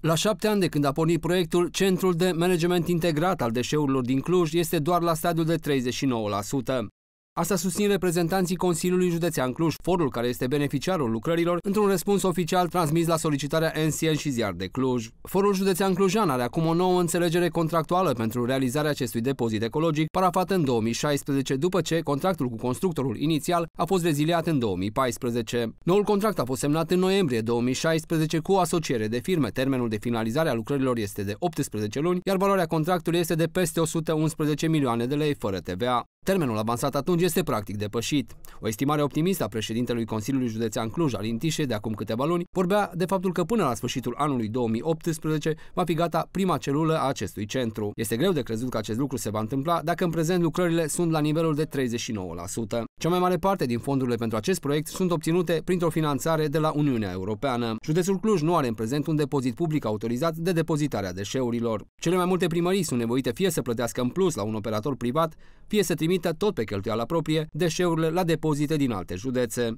La șapte ani de când a pornit proiectul, Centrul de Management Integrat al Deșeurilor din Cluj este doar la stadiul de 39%. Asta susțin reprezentanții Consiliului Județean Cluj, forul care este beneficiarul lucrărilor, într-un răspuns oficial transmis la solicitarea NCN și Ziar de Cluj. Forul Județean Clujan are acum o nouă înțelegere contractuală pentru realizarea acestui depozit ecologic, parafat în 2016, după ce contractul cu constructorul inițial a fost reziliat în 2014. Noul contract a fost semnat în noiembrie 2016 cu o asociere de firme. Termenul de finalizare a lucrărilor este de 18 luni, iar valoarea contractului este de peste 111 milioane de lei fără TVA. Termenul avansat atunci este practic depășit. O estimare optimistă a președintelui Consiliului Județean Cluj, Alin Tișe, de acum câteva luni, vorbea de faptul că până la sfârșitul anului 2018 va fi gata prima celulă a acestui centru. Este greu de crezut că acest lucru se va întâmpla dacă în prezent lucrările sunt la nivelul de 39%. Cea mai mare parte din fondurile pentru acest proiect sunt obținute printr-o finanțare de la Uniunea Europeană. Județul Cluj nu are în prezent un depozit public autorizat de depozitarea deșeurilor. Cele mai multe primării sunt nevoite fie să plătească în plus la un operator privat, fie să trimită tot pe cheltuiala proprie deșeurile la depozite din alte județe.